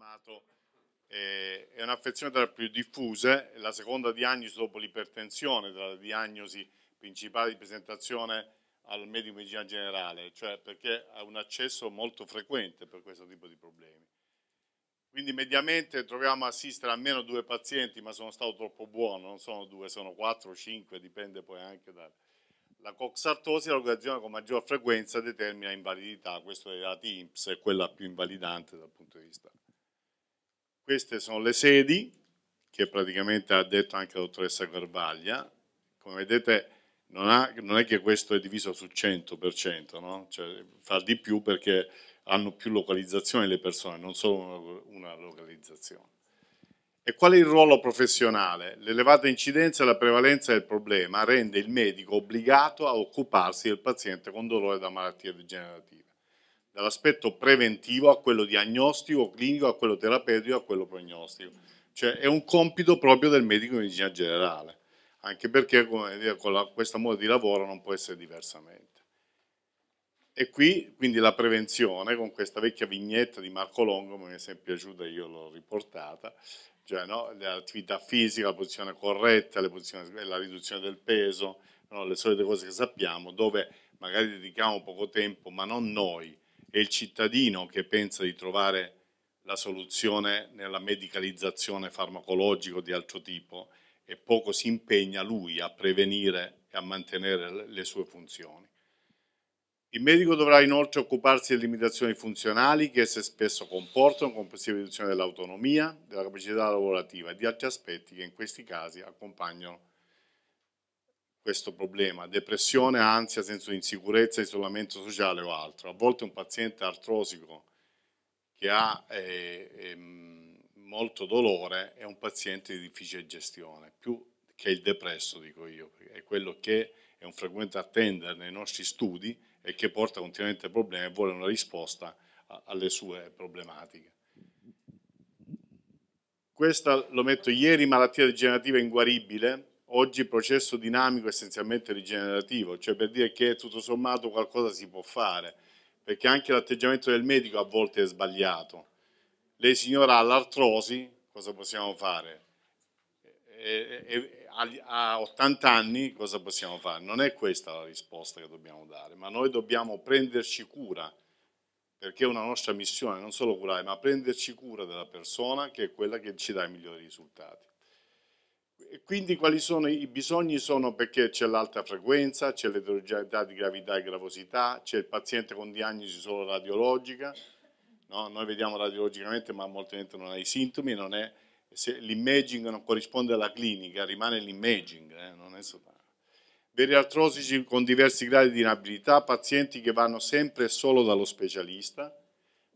filmato eh, è un'affezione tra le più diffuse, la seconda diagnosi dopo l'ipertensione, la diagnosi principale di presentazione al medico di medicina generale, cioè perché ha un accesso molto frequente per questo tipo di problemi. Quindi mediamente troviamo a assistere almeno due pazienti, ma sono stato troppo buono, non sono due, sono quattro, cinque, dipende poi anche dalla La coxartosi, è l'organizzazione con maggior frequenza determina invalidità, questo è la TIMS, è quella più invalidante dal punto di vista queste sono le sedi, che praticamente ha detto anche la dottoressa Garbaglia. Come vedete non, ha, non, è che questo è diviso sul 100%, no? cioè, fa di più perché hanno più localizzazioni le persone, non solo una, una localizzazione. E qual è il ruolo professionale? L'elevata incidenza e la prevalenza del problema rende il medico obbligato a occuparsi del paziente con dolore da malattie degenerative dall'aspetto preventivo a quello diagnostico, clinico, a quello terapeutico, a quello prognostico. Cioè è un compito proprio del medico di medicina generale, anche perché come dire, con la, questo modo di lavoro non può essere diversamente. E qui quindi la prevenzione, con questa vecchia vignetta di Marco Longo, mi è sempre piaciuta, io l'ho riportata, cioè no, l'attività fisica, la posizione corretta, posizioni, la riduzione del peso, no, le solite cose che sappiamo, dove magari dedichiamo poco tempo, ma non noi, è il cittadino che pensa di trovare la soluzione nella medicalizzazione farmacologica o di altro tipo e poco si impegna lui a prevenire e a mantenere le sue funzioni. Il medico dovrà inoltre occuparsi delle limitazioni funzionali che esse spesso comportano, complessiva riduzione dell'autonomia, della capacità lavorativa e di altri aspetti che in questi casi accompagnano questo problema, depressione, ansia, senso di insicurezza, isolamento sociale o altro. A volte un paziente artrosico che ha eh, eh, molto dolore è un paziente di difficile gestione, più che il depresso, dico io, è quello che è un frequente attender nei nostri studi e che porta continuamente problemi e vuole una risposta a, alle sue problematiche. Questa lo metto ieri, malattia degenerativa inguaribile, Oggi il processo dinamico essenzialmente rigenerativo, cioè per dire che tutto sommato qualcosa si può fare, perché anche l'atteggiamento del medico a volte è sbagliato. Lei signora ha l'artrosi, cosa possiamo fare? E, e, a 80 anni cosa possiamo fare? Non è questa la risposta che dobbiamo dare, ma noi dobbiamo prenderci cura, perché è una nostra missione, non solo curare, ma prenderci cura della persona che è quella che ci dà i migliori risultati. E quindi quali sono i bisogni? Sono perché c'è l'alta frequenza, c'è l'eterogeneità di gravità e gravosità, c'è il paziente con diagnosi solo radiologica, no? noi vediamo radiologicamente ma molto volte non ha i sintomi, non è, se l'imaging non corrisponde alla clinica, rimane l'imaging, eh? non è soltanto. Veri artrosici con diversi gradi di inabilità, pazienti che vanno sempre e solo dallo specialista,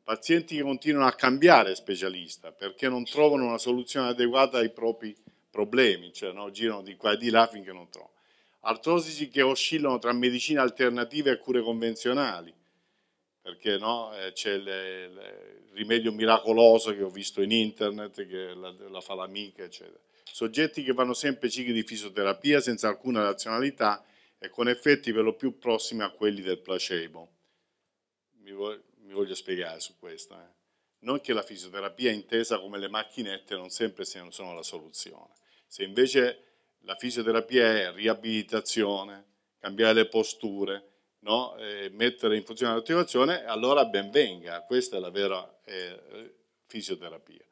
pazienti che continuano a cambiare specialista perché non trovano una soluzione adeguata ai propri problemi problemi, cioè no? girano di qua e di là finché non trovano. Artrosici che oscillano tra medicine alternative e cure convenzionali, perché no? Eh, c'è il rimedio miracoloso che ho visto in internet, che la, la fa l'amica, eccetera. Soggetti che vanno sempre cicli di fisioterapia senza alcuna razionalità e con effetti per lo più prossimi a quelli del placebo. Mi voglio, mi voglio spiegare su questo. Eh. Non che la fisioterapia intesa come le macchinette non sempre siano la soluzione se invece la fisioterapia è riabilitazione, cambiare le posture, no? eh, mettere in funzione l'attivazione, allora benvenga, questa è la vera eh, fisioterapia.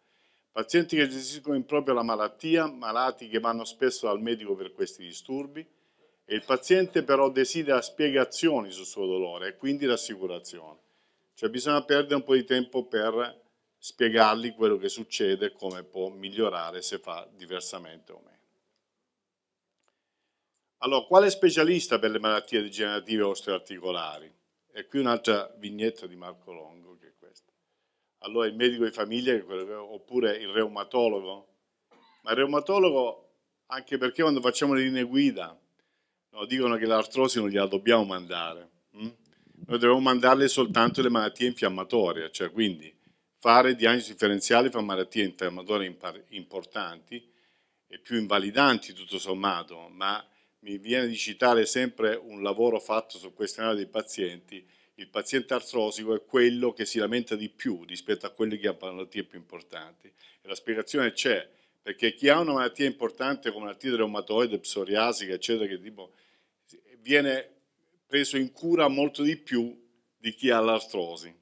Pazienti che gestiscono in proprio la malattia, malati che vanno spesso dal medico per questi disturbi, e il paziente però desidera spiegazioni sul suo dolore e quindi rassicurazione. Cioè bisogna perdere un po' di tempo per spiegargli quello che succede come può migliorare se fa diversamente o meno. Allora, quale specialista per le malattie degenerative osteoarticolari? E qui un'altra vignetta di Marco Longo, che è questa. Allora, il medico di famiglia, oppure il reumatologo? Ma il reumatologo, anche perché quando facciamo le linee guida, no, dicono che l'artrosi non gliela dobbiamo mandare. Hm? Noi dobbiamo mandarle soltanto le malattie infiammatorie, cioè quindi fare diagnosi differenziali fra malattie infiammatorie importanti e più invalidanti tutto sommato, ma mi viene di citare sempre un lavoro fatto sul questionario dei pazienti, il paziente artrosico è quello che si lamenta di più rispetto a quelli che hanno malattie più importanti. E la spiegazione c'è, perché chi ha una malattia importante come l'artrite reumatoide, psoriasica, eccetera, che tipo, viene preso in cura molto di più di chi ha l'artrosi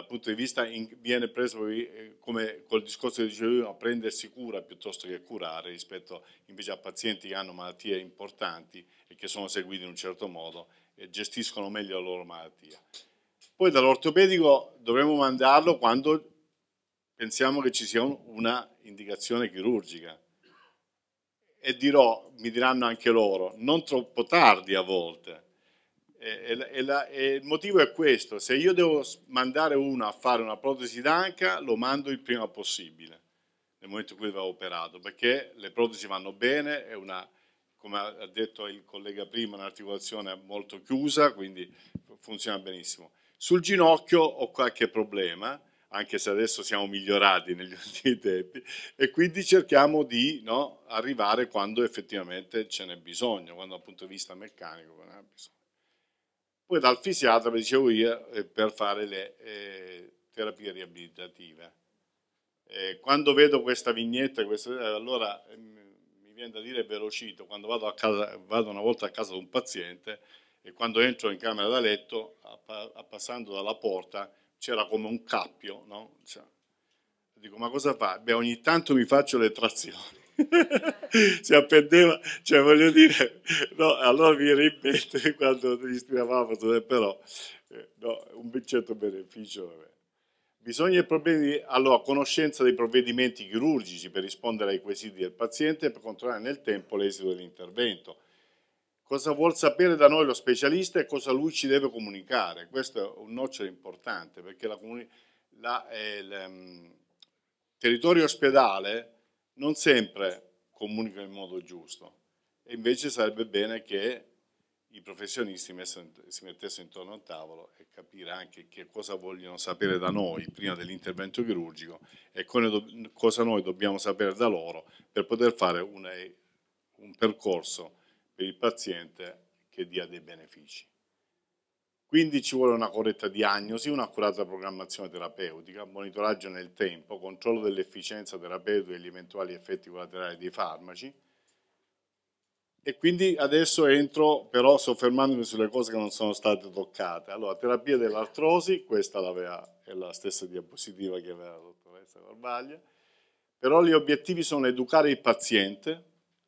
dal punto di vista in, viene preso eh, come col discorso che dicevo io, a prendersi cura piuttosto che curare rispetto invece a pazienti che hanno malattie importanti e che sono seguiti in un certo modo e gestiscono meglio la loro malattia. Poi dall'ortopedico dovremmo mandarlo quando pensiamo che ci sia una indicazione chirurgica. E dirò, mi diranno anche loro, non troppo tardi a volte, eh, e, e, la, e, il motivo è questo, se io devo mandare uno a fare una protesi d'anca, lo mando il prima possibile, nel momento in cui va operato, perché le protesi vanno bene, è una, come ha detto il collega prima, un'articolazione molto chiusa, quindi funziona benissimo. Sul ginocchio ho qualche problema, anche se adesso siamo migliorati negli ultimi tempi, e quindi cerchiamo di no, arrivare quando effettivamente ce n'è bisogno, quando dal punto di vista meccanico ce n'è bisogno poi dal fisiatra, come dicevo io, eh, per fare le eh, terapie riabilitative. Eh, quando vedo questa vignetta, questa, eh, allora eh, mi viene da dire velocito, quando vado, casa, vado, una volta a casa di un paziente e quando entro in camera da letto, passando dalla porta, c'era come un cappio, no? cioè, dico, ma cosa fa? Beh, ogni tanto mi faccio le trazioni si appendeva, cioè voglio dire, no, allora mi ripete in mente quando ispiravamo, eh, però eh, no, un certo beneficio. Vabbè. Bisogna allora, conoscenza dei provvedimenti chirurgici per rispondere ai quesiti del paziente e per controllare nel tempo l'esito dell'intervento. Cosa vuol sapere da noi lo specialista e cosa lui ci deve comunicare? Questo è un nocciolo importante perché la, la, eh, il um, territorio ospedale non sempre comunicano in modo giusto e invece sarebbe bene che i professionisti si mettessero intorno al tavolo e capire anche che cosa vogliono sapere da noi prima dell'intervento chirurgico e cosa noi dobbiamo sapere da loro per poter fare un percorso per il paziente che dia dei benefici. Quindi ci vuole una corretta diagnosi, un'accurata programmazione terapeutica, monitoraggio nel tempo, controllo dell'efficienza terapeutica e gli eventuali effetti collaterali dei farmaci. E quindi adesso entro però soffermandomi sulle cose che non sono state toccate. Allora, terapia dell'artrosi, questa è la stessa diapositiva che aveva la dottoressa Barbaglia, però gli obiettivi sono educare il paziente,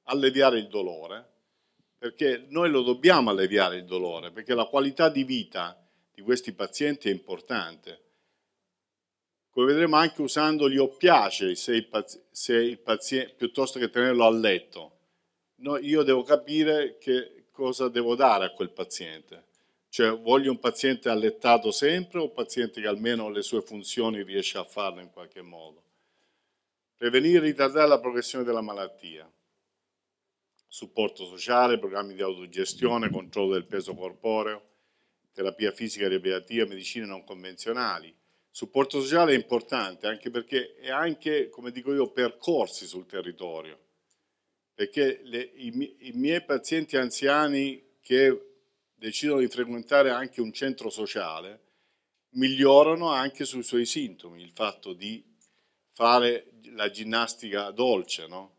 alleviare il dolore, perché noi lo dobbiamo alleviare il dolore, perché la qualità di vita di questi pazienti è importante. Come vedremo anche usando gli oppiacei, piuttosto che tenerlo a letto. No, io devo capire che cosa devo dare a quel paziente. Cioè, voglio un paziente allettato sempre o un paziente che almeno le sue funzioni riesce a farlo in qualche modo? Prevenire e ritardare la progressione della malattia supporto sociale, programmi di autogestione, controllo del peso corporeo, terapia fisica riabilitativa, medicine non convenzionali. Supporto sociale è importante anche perché è anche, come dico io, percorsi sul territorio, perché le, i, i miei pazienti anziani che decidono di frequentare anche un centro sociale migliorano anche sui suoi sintomi, il fatto di fare la ginnastica dolce, no?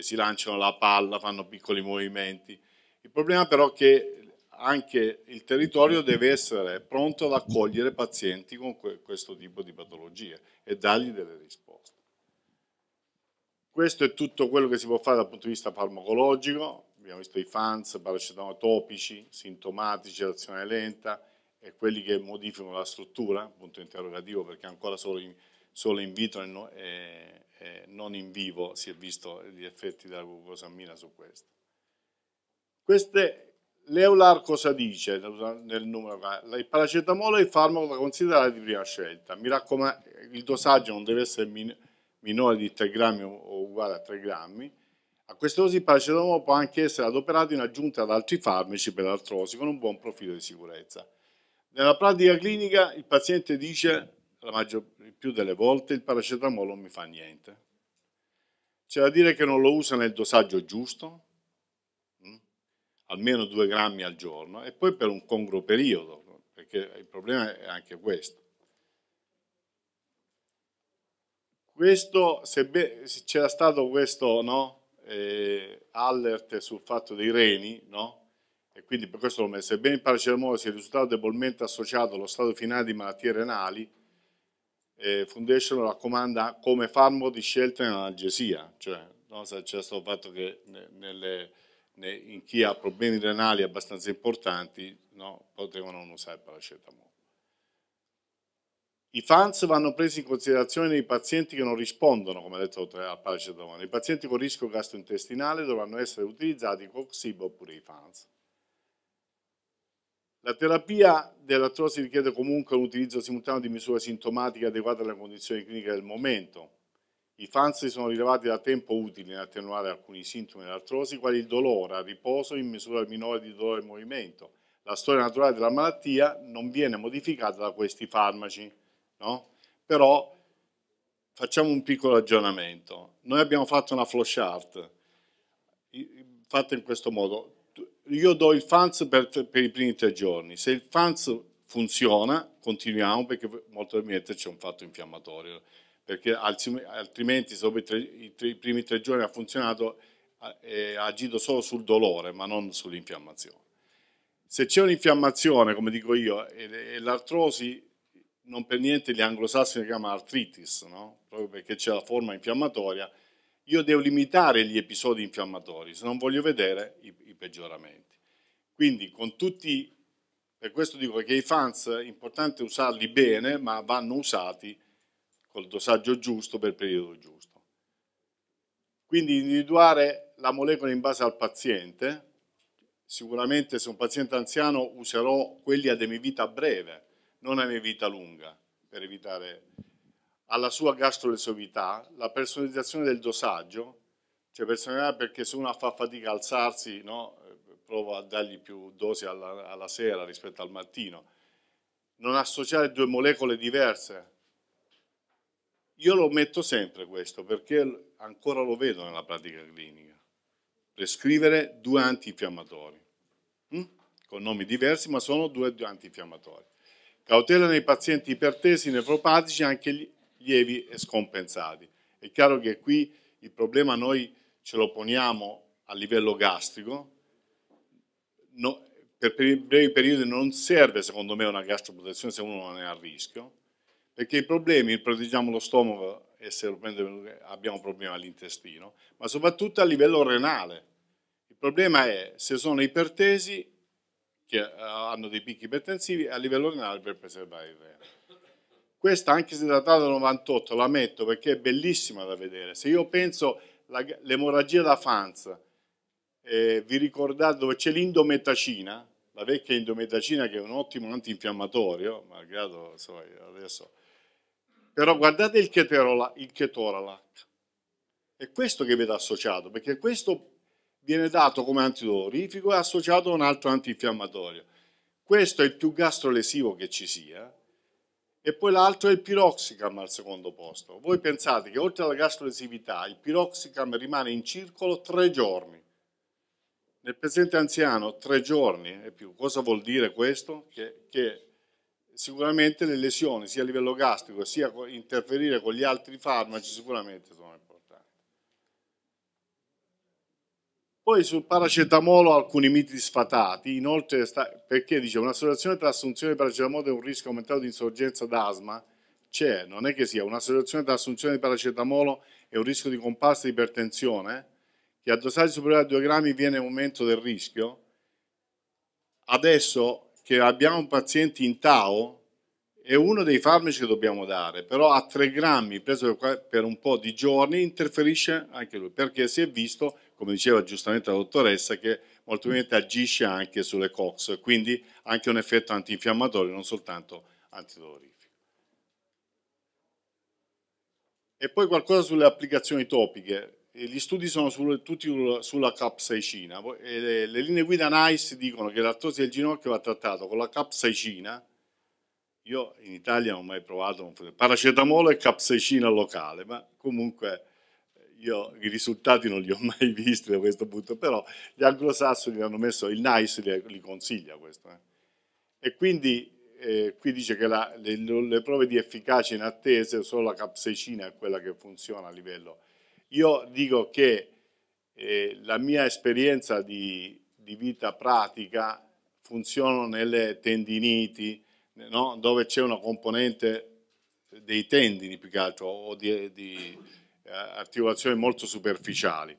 che si lanciano la palla, fanno piccoli movimenti. Il problema però è che anche il territorio deve essere pronto ad accogliere pazienti con questo tipo di patologie e dargli delle risposte. Questo è tutto quello che si può fare dal punto di vista farmacologico, abbiamo visto i FANS, paracetamolo topici, sintomatici, azione lenta e quelli che modificano la struttura, punto interrogativo perché ancora solo in, solo in vitro e, eh, non in vivo si è visto gli effetti della glucosamina su questo. Queste, L'Eular cosa dice nel numero? Il paracetamolo è il farmaco da considerare di prima scelta. Mi raccomando, il dosaggio non deve essere min minore di 3 grammi o uguale a 3 grammi. A questo dosi il paracetamolo può anche essere adoperato in aggiunta ad altri farmaci per l'artrosi con un buon profilo di sicurezza. Nella pratica clinica il paziente dice la maggior più delle volte il paracetamolo non mi fa niente. C'è da dire che non lo usa nel dosaggio giusto, mh? Mm, almeno 2 grammi al giorno, e poi per un congruo periodo, perché il problema è anche questo. Questo, se, se c'era stato questo no, eh, alert sul fatto dei reni, no? e quindi per questo l'ho messo, sebbene il paracetamolo sia risultato debolmente associato allo stato finale di malattie renali, eh, Foundation raccomanda come farmo di scelta in analgesia, cioè no, c'è il fatto che nelle, ne, in chi ha problemi renali abbastanza importanti no, potevano non usare paracetamolo. I FANS vanno presi in considerazione nei pazienti che non rispondono, come ha detto al paracetamolo. I pazienti con rischio gastrointestinale dovranno essere utilizzati con Xibo oppure i FANS. La terapia dell'artrosi richiede comunque un utilizzo simultaneo di misure sintomatiche adeguate alle condizioni cliniche del momento. I fans sono rilevati da tempo utili in attenuare alcuni sintomi dell'artrosi, quali il dolore a riposo in misura minore di dolore in movimento. La storia naturale della malattia non viene modificata da questi farmaci, no? però facciamo un piccolo aggiornamento. Noi abbiamo fatto una flowchart fatta in questo modo io do il fans per, per, i primi tre giorni. Se il fans funziona, continuiamo perché molto probabilmente c'è un fatto infiammatorio. Perché altrimenti, se i, tre, i, tre, i primi tre giorni ha funzionato, ha, eh, ha agito solo sul dolore, ma non sull'infiammazione. Se c'è un'infiammazione, come dico io, e, e l'artrosi, non per niente gli anglosassoni la chiamano artritis, no? proprio perché c'è la forma infiammatoria io devo limitare gli episodi infiammatori, se non voglio vedere i, i peggioramenti. Quindi con tutti, per questo dico che i fans è importante usarli bene, ma vanno usati col dosaggio giusto per il periodo giusto. Quindi individuare la molecola in base al paziente, sicuramente se un paziente anziano userò quelli ad emivita breve, non a emivita lunga, per evitare alla sua gastrolesovità, la personalizzazione del dosaggio, cioè personalizzare perché se uno fa fatica a alzarsi, no, provo a dargli più dosi alla, alla sera rispetto al mattino, non associare due molecole diverse. Io lo metto sempre questo perché ancora lo vedo nella pratica clinica. Prescrivere due antinfiammatori, hm? con nomi diversi ma sono due antinfiammatori. Cautela nei pazienti ipertesi, nefropatici, anche gli, lievi e scompensati. È chiaro che qui il problema noi ce lo poniamo a livello gastrico, no, per brevi periodi non serve secondo me una gastroprotezione se uno non è a rischio, perché i problemi, proteggiamo lo stomaco e se abbiamo problemi all'intestino, ma soprattutto a livello renale. Il problema è se sono ipertesi, che eh, hanno dei picchi ipertensivi, a livello renale per preservare il rene. Questa, anche se datata del 98, la metto perché è bellissima da vedere. Se io penso all'emorragia da Fanz, eh, vi ricordate dove c'è l'indometacina, la vecchia indometacina che è un ottimo antinfiammatorio, malgrado so, adesso... Però guardate il, cheterola, il chetoralac. È questo che vede associato, perché questo viene dato come antidolorifico e associato a un altro antinfiammatorio. Questo è il più gastrolesivo che ci sia, e poi l'altro è il piroxicam al secondo posto. Voi pensate che oltre alla gastroesività il piroxicam rimane in circolo tre giorni. Nel presente anziano tre giorni e più. Cosa vuol dire questo? Che, che sicuramente le lesioni sia a livello gastrico sia interferire con gli altri farmaci sicuramente sono Poi sul paracetamolo alcuni miti sfatati, inoltre sta, perché dice un'associazione tra assunzione di paracetamolo e un rischio aumentato di insorgenza d'asma c'è, non è che sia un'associazione tra assunzione di paracetamolo e un rischio di comparsa di ipertensione, che a dosaggi superiori a 2 grammi viene aumento del rischio. Adesso che abbiamo un paziente in TAO, è uno dei farmaci che dobbiamo dare, però a 3 grammi preso per un po' di giorni interferisce anche lui, perché si è visto come diceva giustamente la dottoressa, che molto probabilmente agisce anche sulle COX, quindi anche un effetto antinfiammatorio, non soltanto antidolorifico. E poi qualcosa sulle applicazioni topiche. Gli studi sono su, tutti sulla capsaicina. Le, le linee guida NICE dicono che l'artrosi del ginocchio va trattato con la capsaicina, io in Italia non ho mai provato paracetamolo e capsaicina locale, ma comunque io i risultati non li ho mai visti da questo punto, però gli anglosassoni hanno messo il NICE, li, li consiglia questo. Eh. E quindi eh, qui dice che la, le, le, prove di efficacia in attesa solo la capsaicina è quella che funziona a livello. Io dico che eh, la mia esperienza di, di, vita pratica funziona nelle tendiniti, no? dove c'è una componente dei tendini più che altro, o di, di eh, articolazioni molto superficiali.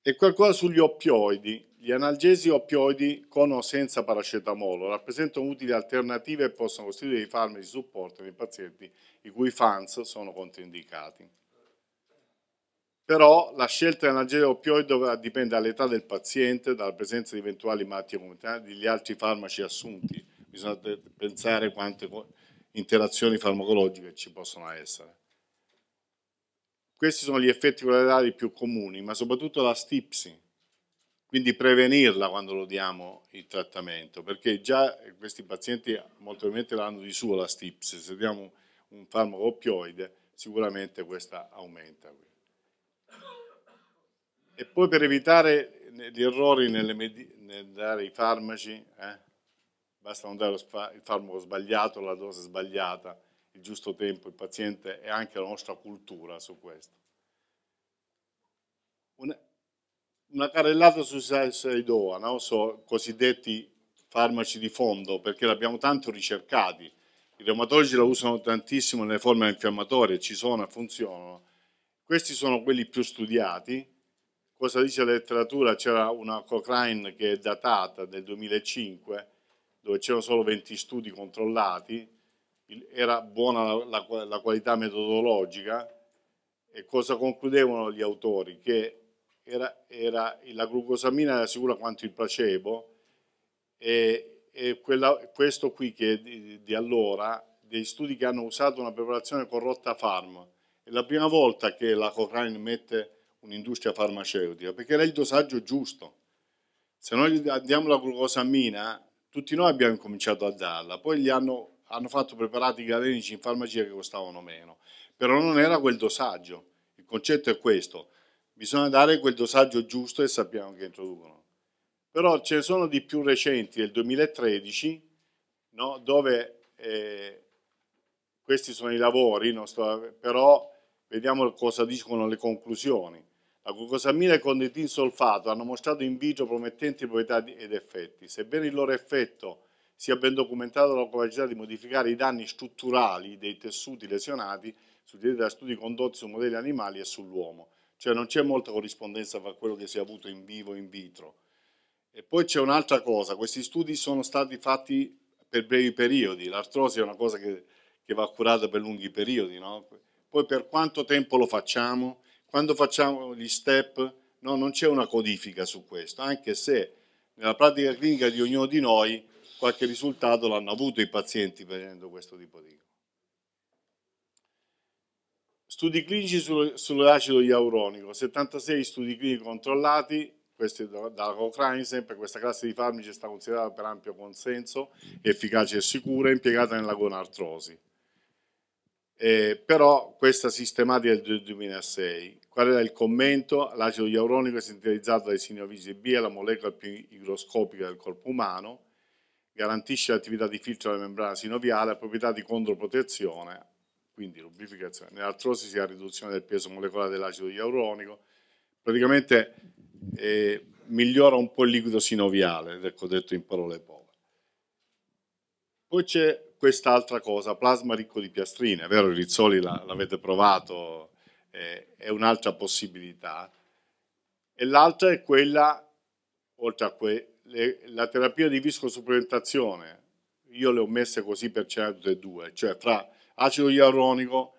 E qualcosa sugli oppioidi. Gli analgesi oppioidi con o senza paracetamolo rappresentano utili alternative e possono costituire i farmaci di supporto nei pazienti i cui FANS sono controindicati. Però la scelta di analgesi oppioidi dipende dall'età del paziente, dalla presenza di eventuali malattie comunitarie, degli altri farmaci assunti. Bisogna pensare quante interazioni farmacologiche ci possono essere. Questi sono gli effetti collaterali più comuni, ma soprattutto la stipsi, quindi prevenirla quando lo diamo il trattamento, perché già questi pazienti molto probabilmente l'hanno di suo la stipsi, se diamo un farmaco oppioide sicuramente questa aumenta. E poi per evitare gli errori nel dare i farmaci, eh, basta non dare il farmaco sbagliato, la dose sbagliata, il giusto tempo, il paziente e anche la nostra cultura su questo. Una, una carrellata sui Saidoa, no? so, cosiddetti farmaci di fondo, perché li abbiamo tanto ricercati. I reumatologi la usano tantissimo nelle forme infiammatorie, ci sono e funzionano. Questi sono quelli più studiati. Cosa dice la letteratura? C'era una Cochrane che è datata del 2005, dove c'erano solo 20 studi controllati, era buona la, la, la qualità metodologica e cosa concludevano gli autori? Che era, era, la glucosamina era sicura quanto il placebo e, e quella, questo qui che di, di, allora, dei studi che hanno usato una preparazione corrotta farm, è la prima volta che la Cochrane mette un'industria farmaceutica, perché era il dosaggio giusto. Se noi diamo la glucosamina, tutti noi abbiamo cominciato a darla, poi gli hanno hanno fatto preparati galenici in farmacia che costavano meno, però non era quel dosaggio. Il concetto è questo, bisogna dare quel dosaggio giusto e sappiamo che introducono. Però ce ne sono di più recenti, del 2013, no, dove eh, questi sono i lavori, sto, però vediamo cosa dicono le conclusioni. La glucosamina e il condentinsolfato hanno mostrato in vitro promettenti proprietà ed effetti. Sebbene il loro effetto sia ben documentata la capacità di modificare i danni strutturali dei tessuti lesionati suggeriti da studi condotti su modelli animali e sull'uomo. Cioè non c'è molta corrispondenza fra quello che si è avuto in vivo e in vitro. E poi c'è un'altra cosa, questi studi sono stati fatti per brevi periodi, l'artrosi è una cosa che, che va curata per lunghi periodi, no? Poi per quanto tempo lo facciamo? Quando facciamo gli step? No, non c'è una codifica su questo, anche se nella pratica clinica di ognuno di noi qualche risultato l'hanno avuto i pazienti prendendo questo tipo di Studi clinici sull'acido iauronico 76 studi clinici controllati, questi dalla Cochrane, sempre questa classe di farmaci è stata considerata per ampio consenso, efficace e sicura, impiegata nella gonartrosi. Eh, però questa sistematica del 2006, qual era il commento? L'acido iauronico è sintetizzato dai sinovisi B, è la molecola più igroscopica del corpo umano, garantisce l'attività di filtro della membrana sinoviale, ha proprietà di controprotezione, quindi lubrificazione, nell'artrosi si ha riduzione del peso molecolare dell'acido ialuronico, praticamente eh, migliora un po' il liquido sinoviale, ecco detto in parole povere. Poi c'è quest'altra cosa, plasma ricco di piastrine, è vero, i rizzoli l'avete provato, eh, è un'altra possibilità, e l'altra è quella, oltre a, que le, la terapia di viscosupplementazione, io le ho messe così per cellule certo due, cioè tra acido ialuronico,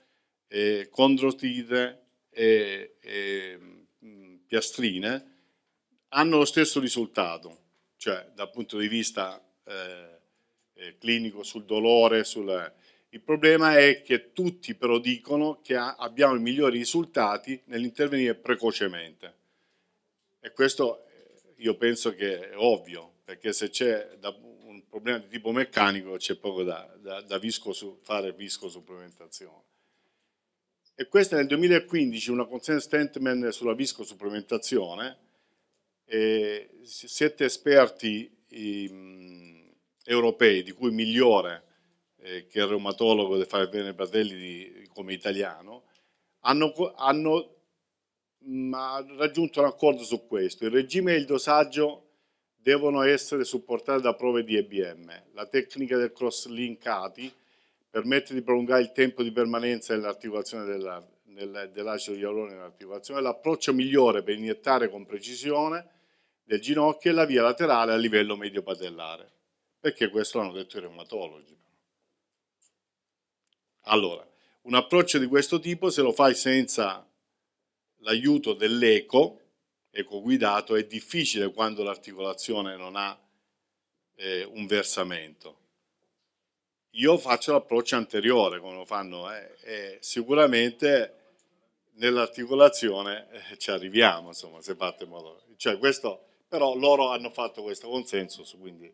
eh, condrotite e, e mm, piastrine, hanno lo stesso risultato, cioè dal punto di vista eh, eh, clinico sul dolore, sul... Il problema è che tutti però dicono che abbiamo i migliori risultati nell'intervenire precocemente. E questo io penso che è ovvio, perché se c'è un problema di tipo meccanico c'è poco da, da, da visco su, fare viscosupplementazione. E questa nel 2015 una consensus statement sulla visco supplementazione, sette esperti i, ehm, europei, di cui migliore eh, che il reumatologo di Fabio Bene Bardelli di, come italiano, hanno, hanno ma ha raggiunto un accordo su questo. Il regime e il dosaggio devono essere supportati da prove di EBM. La tecnica del cross linkati permette di prolungare il tempo di permanenza dell'articolazione della, nel, dell'acido ialuronico nell'articolazione. L'approccio migliore per iniettare con precisione del ginocchio è la via laterale a livello medio-patellare, perché questo l'hanno detto i reumatologi. Allora, un approccio di questo tipo, se lo fai senza l'aiuto dell'eco, eco guidato, è difficile quando l'articolazione non ha eh, un versamento. Io faccio l'approccio anteriore, come lo fanno, eh, e sicuramente nell'articolazione eh, ci arriviamo, insomma, se fate in modo... Cioè questo, però loro hanno fatto questo consenso, quindi...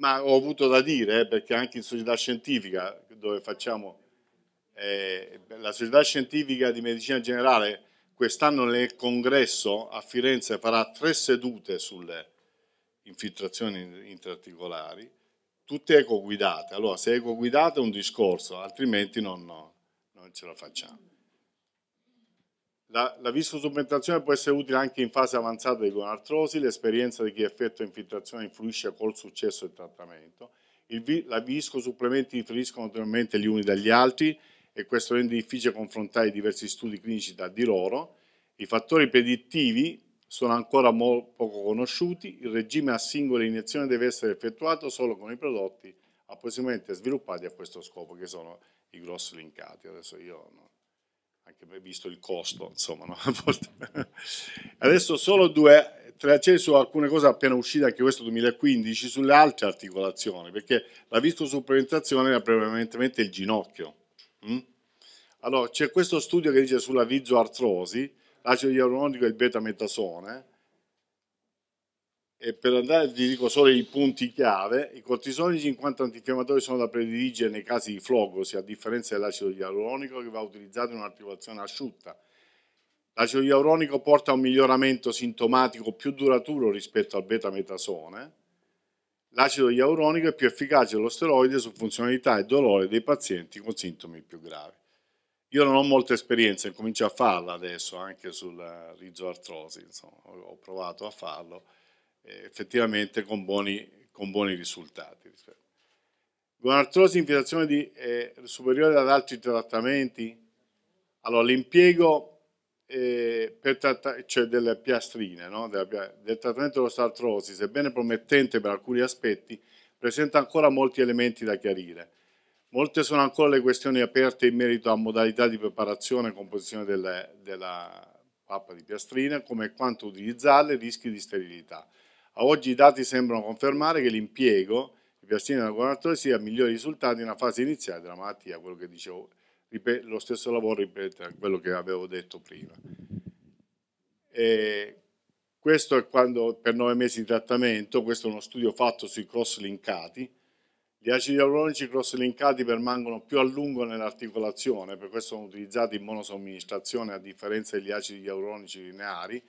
Ma ho avuto da dire, eh, perché anche in società scientifica, dove facciamo eh, la Società Scientifica di Medicina Generale quest'anno nel congresso a Firenze farà tre sedute sulle infiltrazioni intraarticolari, tutte ecoguidate. Allora, se ecoguidate è un discorso, altrimenti non, no, non ce la facciamo. La, la viscosubventrazione può essere utile anche in fase avanzata di gonartrosi, l'esperienza di chi effettua infiltrazione influisce col successo del trattamento. Il, la viscosupplementi differiscono naturalmente gli uni dagli altri, e questo rende difficile confrontare i diversi studi clinici tra di loro. I fattori predittivi sono ancora poco conosciuti, il regime a singola iniezione deve essere effettuato solo con i prodotti appositamente sviluppati a questo scopo, che sono i grossi linkati. Adesso io, no, anche visto il costo, insomma, no? adesso solo due, tre accenni su alcune cose appena uscite anche questo 2015, sulle altre articolazioni, perché la viscosupplementazione era prevalentemente il ginocchio, Mm? Allora, c'è questo studio che dice sulla visoartrosi, l'acido ialuronico e il beta-metasone, e per andare vi dico solo i punti chiave, i cortisonici in quanto antinfiammatori sono da prediligere nei casi di flogosi, a differenza dell'acido ialuronico che va utilizzato in un'articolazione asciutta. L'acido ialuronico porta a un miglioramento sintomatico più duraturo rispetto al beta-metasone, L'acido ialuronico è più efficace dello steroide su funzionalità e dolore dei pazienti con sintomi più gravi. Io non ho molta esperienza, comincio a farla adesso anche sulla rizoartrosi, insomma, ho provato a farlo eh, effettivamente con buoni, con buoni risultati. Gonartrosi in fidazione eh, superiore ad altri trattamenti? Allora, l'impiego eh, cioè delle piastrine, no? Della, del trattamento dell'osteoartrosi, sebbene promettente per alcuni aspetti, presenta ancora molti elementi da chiarire. Molte sono ancora le questioni aperte in merito a modalità di preparazione e composizione delle, della pappa di piastrine, come quanto utilizzarle rischi di sterilità. A oggi i dati sembrano confermare che l'impiego di piastrine da coronatosi sia migliori risultati nella fase iniziale della malattia, quello che dicevo lo stesso lavoro ripete quello che avevo detto prima. E questo è quando per nove mesi di trattamento, questo è uno studio fatto sui cross-linkati, gli acidi ialuronici cross-linkati permangono più a lungo nell'articolazione, per questo sono utilizzati in monosomministrazione a differenza degli acidi ialuronici lineari,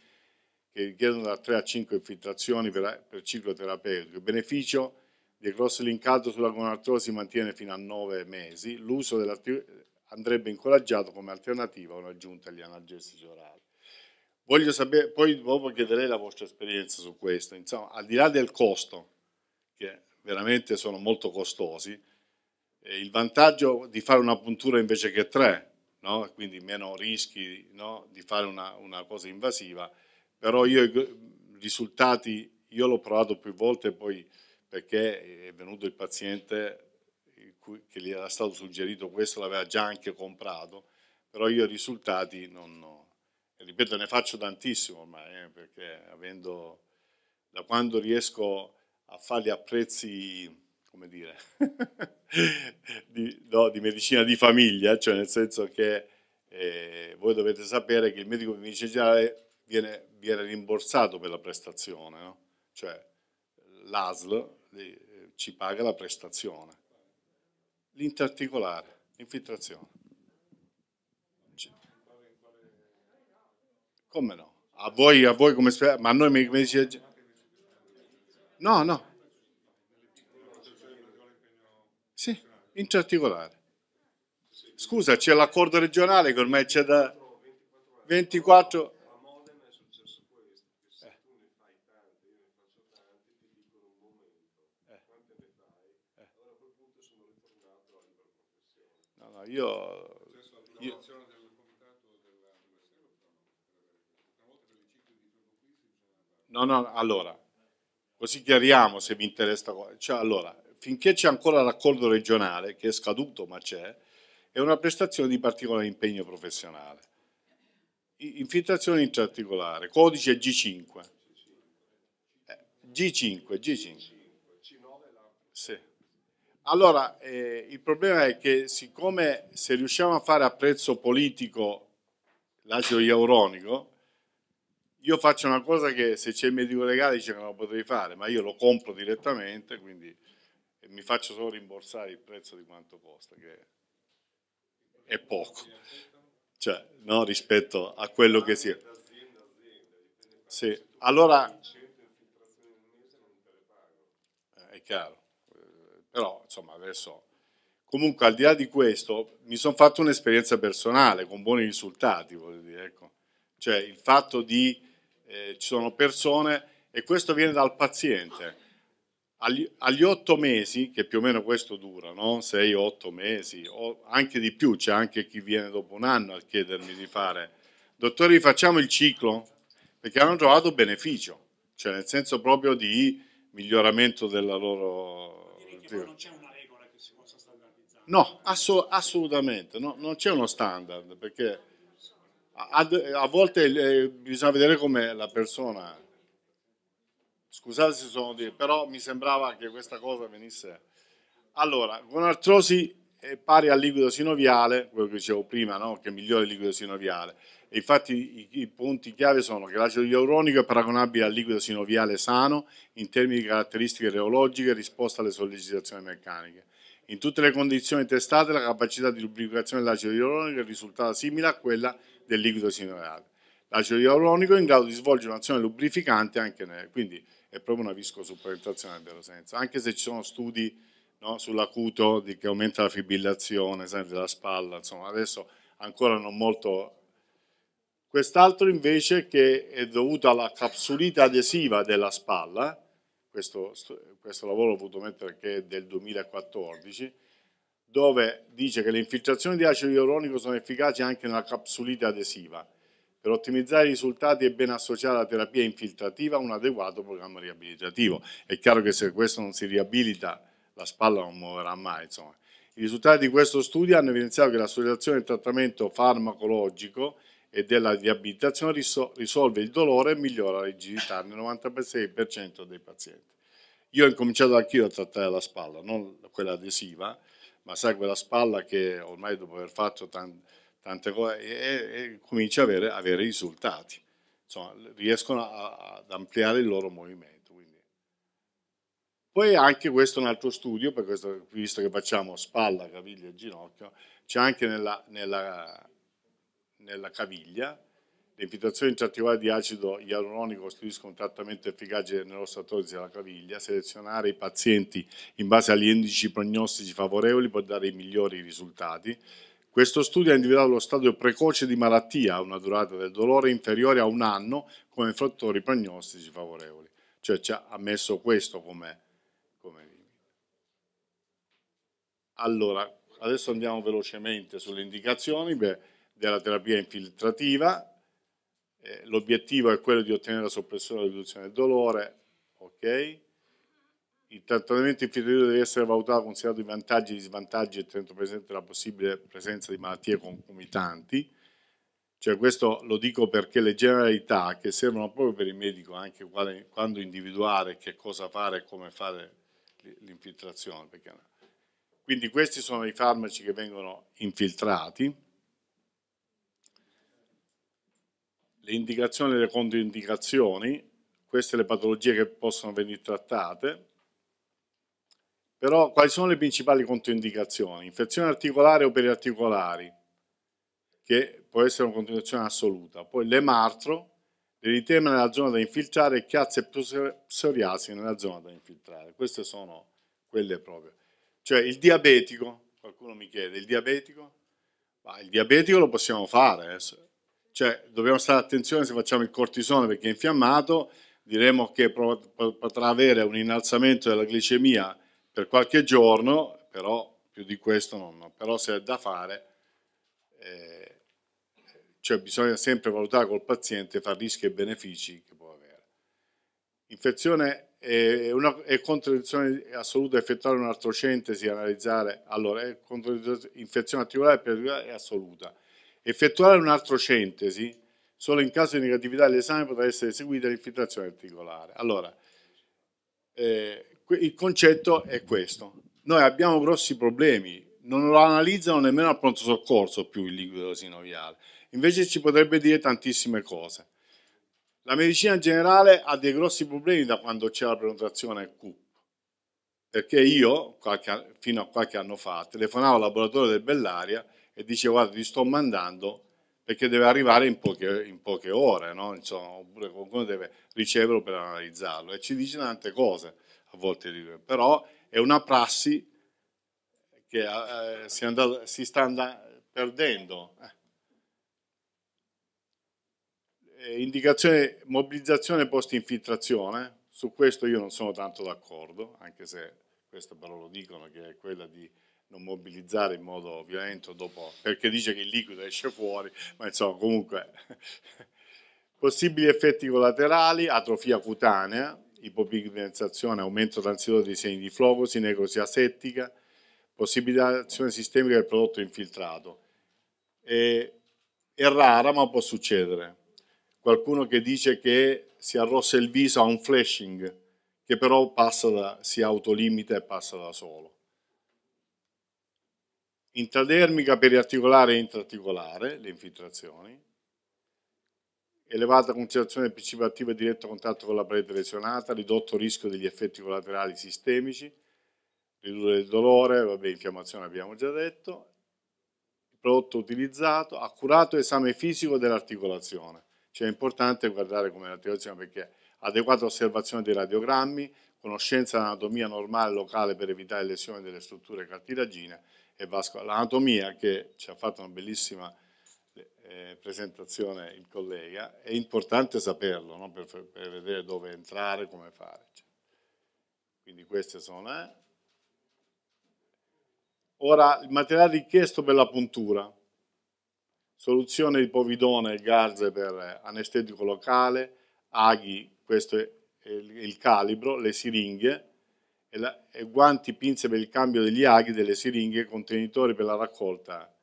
che richiedono da 3 a 5 infiltrazioni per, per ciclo terapeutico. Il beneficio del cross linkato sulla gonartrosi mantiene fino a 9 mesi. L'uso dell'attività andrebbe incoraggiato come alternativa a un'aggiunta agli analgesici orali. Voglio sapere, poi dopo chiederei la vostra esperienza su questo. Insomma, al di là del costo, che veramente sono molto costosi, eh, il vantaggio di fare una puntura invece che tre, no? quindi meno rischi no? di fare una, una, cosa invasiva, però io i risultati, io l'ho provato più volte poi perché è venuto il paziente cui, che gli era stato suggerito questo, l'aveva già anche comprato, però io i risultati non ho. Ripeto, ne faccio tantissimo ormai, eh, perché avendo, da quando riesco a farli a prezzi, come dire, di, no, di, medicina di famiglia, cioè nel senso che eh, voi dovete sapere che il medico medicinale viene, viene rimborsato per la prestazione, no? cioè l'ASL eh, ci paga la prestazione l'interarticolare, infiltrazione. Come no? A voi, a voi come spiegate? Ma a noi mi, mi dice... No, no. Sì, interarticolare. Scusa, c'è l'accordo regionale che ormai c'è da 24... io... io No, no, allora, così chiariamo se mi interessa. Cioè, allora, finché c'è ancora l'accordo regionale, che è scaduto ma c'è, è una prestazione di particolare impegno professionale. Infiltrazione intraarticolare, codice G5. G5, G5. C9 Sì. Allora, eh, il problema è che siccome se riusciamo a fare a prezzo politico l'acido iauronico, io faccio una cosa che se c'è il medico legale dice che non lo potrei fare, ma io lo compro direttamente, quindi mi faccio solo rimborsare il prezzo di quanto costa, che è poco, cioè, no, rispetto a quello che sia. Sì, allora... È chiaro però insomma adesso... Comunque al di là di questo mi sono fatto un'esperienza personale con buoni risultati, voglio dire, ecco. Cioè il fatto di eh, ci sono persone e questo viene dal paziente. Agli, agli otto mesi, che più o meno questo dura, no? sei, otto mesi, o anche di più, c'è anche chi viene dopo un anno a chiedermi di fare, dottore facciamo il ciclo? Perché hanno trovato beneficio, cioè nel senso proprio di miglioramento della loro scrivere. Non c'è una regola che si possa standardizzare. No, ass- assolutamente, no, non c'è uno standard, perché a, a volte eh, bisogna vedere come la persona... Scusate se sono dire, però mi sembrava che questa cosa venisse... Allora, con artrosi è pari al liquido sinoviale, quello che dicevo prima, no? che migliore il liquido sinoviale. E infatti i, i, punti chiave sono che l'acido ialuronico è paragonabile al liquido sinoviale sano in termini di caratteristiche reologiche e risposta alle sollecitazioni meccaniche. In tutte le condizioni testate la capacità di lubrificazione dell'acido ialuronico è risultata simile a quella del liquido sinoviale. L'acido ialuronico è in grado di svolgere un'azione lubrificante anche nel, quindi è proprio una viscosupplementazione nel vero senso, anche se ci sono studi no? sull'acuto di, che aumenta la fibrillazione della spalla, insomma adesso ancora non molto... Quest'altro invece che è dovuto alla capsulita adesiva della spalla, questo, questo lavoro ho voluto mettere che è del 2014, dove dice che le infiltrazioni di acido ialuronico sono efficaci anche nella capsulita adesiva. Per ottimizzare i risultati è bene associare alla terapia infiltrativa un adeguato programma riabilitativo. È chiaro che se questo non si riabilita la spalla non muoverà mai. Insomma. I risultati di questo studio hanno evidenziato che l'associazione del trattamento farmacologico e della riabilitazione risolve il dolore e migliora la rigidità nel 96% dei pazienti. Io ho incominciato anch'io a trattare la spalla, non quella adesiva, ma sai quella spalla che ormai dopo aver fatto tante, tante cose e, e comincia ad avere, avere, risultati, insomma riescono a, ad ampliare il loro movimento. Poi anche questo è un altro studio, per questo, visto che facciamo spalla, caviglia e ginocchio, c'è anche nella, nella, nella caviglia, le infiltrazioni intrattivate di acido ialuronico costituiscono un trattamento efficace nell'ostatolosi della caviglia. Selezionare i pazienti in base agli indici prognostici favorevoli può dare i migliori risultati. Questo studio ha individuato lo stadio precoce di malattia, una durata del dolore inferiore a un anno, come fattori prognostici favorevoli. Cioè ci ha messo questo come Allora, adesso andiamo velocemente sulle indicazioni beh, della terapia infiltrativa. Eh, l'obiettivo è quello di ottenere la soppressione e la riduzione del dolore. Okay. Il trattamento infiltrativo deve essere valutato considerando i vantaggi e gli svantaggi e tenendo presente la possibile presenza di malattie concomitanti. Cioè questo lo dico perché le generalità che servono proprio per il medico anche quando individuare che cosa fare e come fare l'infiltrazione, perché quindi questi sono i farmaci che vengono infiltrati. Le indicazioni e le controindicazioni, queste le patologie che possono venire trattate. Però quali sono le principali controindicazioni? Infezione articolare o periarticolari, che può essere una controindicazione assoluta. Poi l'emartro, l'eritema nella zona da infiltrare e chiazze e psoriasi nella zona da infiltrare. Queste sono quelle proprio. Cioè il diabetico, qualcuno mi chiede, il diabetico? Ma il diabetico lo possiamo fare. Eh. Cioè, dobbiamo stare attenzione se facciamo il cortisone perché è infiammato, diremo che potrà avere un innalzamento della glicemia per qualche giorno, però più di questo non. Però se è da fare, eh, cioè bisogna sempre valutare col paziente fra rischi e benefici che può avere. Infezione è una è controindicazione assoluta effettuare un'artrocentesi, analizzare, allora è controindicazione articolare periodicale è assoluta. Effettuare un'artrocentesi solo in caso di negatività dell'esame potrà essere eseguita l'infiltrazione articolare. Allora, eh, il concetto è questo. Noi abbiamo grossi problemi, non lo analizzano nemmeno al pronto soccorso più il liquido sinoviale, invece ci potrebbe dire tantissime cose. La medicina generale ha dei grossi problemi da quando c'è la prenotazione CUP, perché io, qualche, fino a qualche anno fa, telefonavo al laboratorio del Bellaria e dicevo guarda ti sto mandando perché deve arrivare in poche, in poche ore, no? Insomma, oppure qualcuno deve riceverlo per analizzarlo e ci dice tante cose a volte, però è una prassi che eh, si, andato, si, sta perdendo. Eh eh, indicazione mobilizzazione post-infiltrazione, su questo io non sono tanto d'accordo, anche se questo però lo dicono che è quella di non mobilizzare in modo violento dopo, perché dice che il liquido esce fuori, ma insomma comunque possibili effetti collaterali, atrofia cutanea, ipopigmentazione, aumento transitorio dei segni di flocosi, necrosi asettica, possibilità di azione sistemica del prodotto infiltrato. È, eh, è rara ma può succedere qualcuno che dice che si arrossa il viso a un flashing, che però da, si autolimita e passa da solo. Intradermica periarticolare e intraticolare, le infiltrazioni, elevata concentrazione del principio e diretto contatto con la parete lesionata, ridotto rischio degli effetti collaterali sistemici, ridurre il dolore, vabbè, infiammazione abbiamo già detto, il prodotto utilizzato, accurato esame fisico dell'articolazione. Cioè è importante guardare come la teoria perché adeguata osservazione dei radiogrammi, conoscenza dell'anatomia normale locale per evitare lesioni delle strutture cartilagine e vascolari. L'anatomia che ci ha fatto una bellissima eh, presentazione il collega, è importante saperlo no? per, per, vedere dove entrare, come fare. Cioè. Quindi queste sono... Eh. Ora, il materiale richiesto per la puntura soluzione di povidone e garze per anestetico locale, aghi, questo è il calibro, le siringhe, e, la, e guanti, pinze per il cambio degli aghi, delle siringhe, contenitori per la raccolta.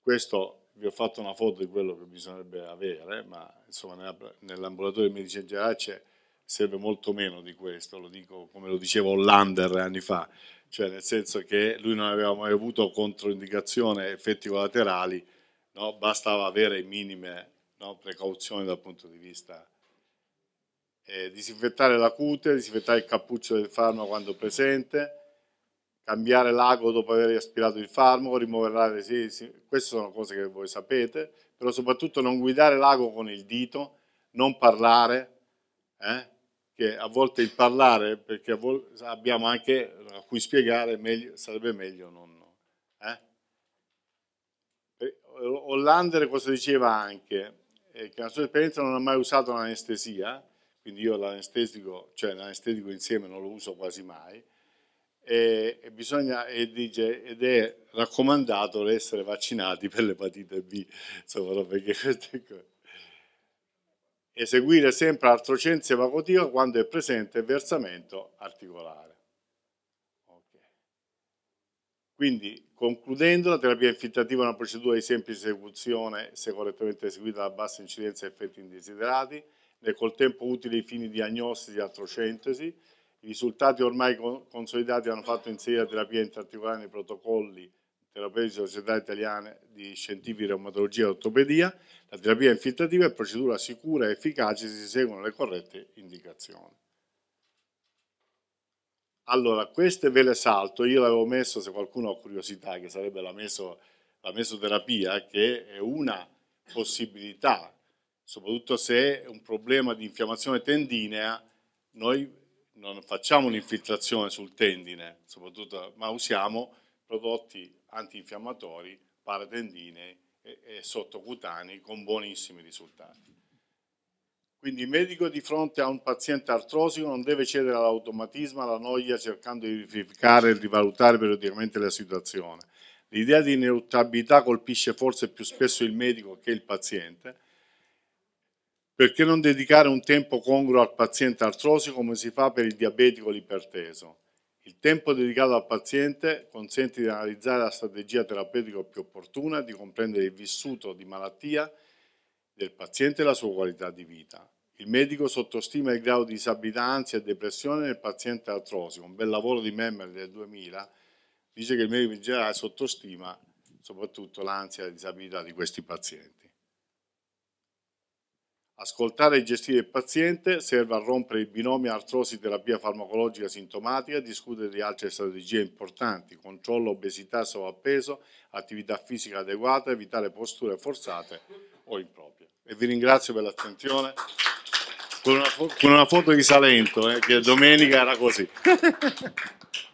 Questo vi ho fatto una foto di quello che bisognerebbe avere, ma insomma nell'ambulatorio di medicina generale c'è serve molto meno di questo, lo dico come lo diceva Hollander anni fa, cioè nel senso che lui non aveva mai avuto controindicazione effetti collaterali no? bastava avere minime no? precauzioni dal punto di vista eh, disinfettare la cute, disinfettare il cappuccio del farmaco quando presente, cambiare l'ago dopo aver aspirato il farmaco, rimuovere la residenza, queste sono cose che voi sapete, però soprattutto non guidare l'ago con il dito, non parlare, eh? che a volte il parlare, perché a abbiamo anche a cui spiegare, meglio, sarebbe meglio non... Eh? Hollander cosa diceva anche? Eh, che la sua esperienza non ha mai usato l'anestesia, quindi io l'anestesico, cioè l'anestetico insieme non lo uso quasi mai, e, e, bisogna, e dice, ed è raccomandato essere vaccinati per l'epatite B, insomma, perché queste cose. Eseguire sempre artrocensi evacuativa quando è presente versamento articolare. Okay. Quindi Concludendo, la terapia infiltrativa è una procedura di semplice esecuzione se correttamente eseguita da bassa incidenza e effetti indesiderati, nel col tempo utile ai fini diagnostici e altrocentesi. I risultati ormai consolidati hanno fatto inserire la terapia in particolare nei protocolli terapeutici della Società Italiana di Scientifici Reumatologia e Ortopedia. La terapia infiltrativa è procedura sicura e efficace se si seguono le corrette indicazioni. Allora, queste ve le salto, io l'avevo messo, se qualcuno ha curiosità, che sarebbe la, meso, la mesoterapia, che è una possibilità, soprattutto se è un problema di infiammazione tendinea, noi non facciamo un'infiltrazione sul tendine, ma usiamo prodotti antinfiammatori, paratendinei e, e sottocutanei con buonissimi risultati. Quindi il medico di fronte a un paziente artrosico non deve cedere all'automatismo, alla noia, cercando di verificare e rivalutare periodicamente la situazione. L'idea di ineluttabilità colpisce forse più spesso il medico che il paziente. Perché non dedicare un tempo congruo al paziente artrosico come si fa per il diabetico o l'iperteso? Il tempo dedicato al paziente consente di analizzare la strategia terapeutica più opportuna, di comprendere il vissuto di malattia del paziente e la sua qualità di vita. Il medico sottostima il grado di disabilità, ansia e depressione nel paziente artrosico. Un bel lavoro di Memmer del 2000 dice che il medico in generale sottostima soprattutto l'ansia e la disabilità di questi pazienti. Ascoltare e gestire il paziente serve a rompere il binomio artrosi-terapia farmacologica sintomatica, discutere di altre strategie importanti, controllo obesità, sovrappeso, attività fisica adeguata, evitare posture forzate o improprie e vi ringrazio per l'attenzione. Con, con una, foto di Salento, eh, che domenica era così.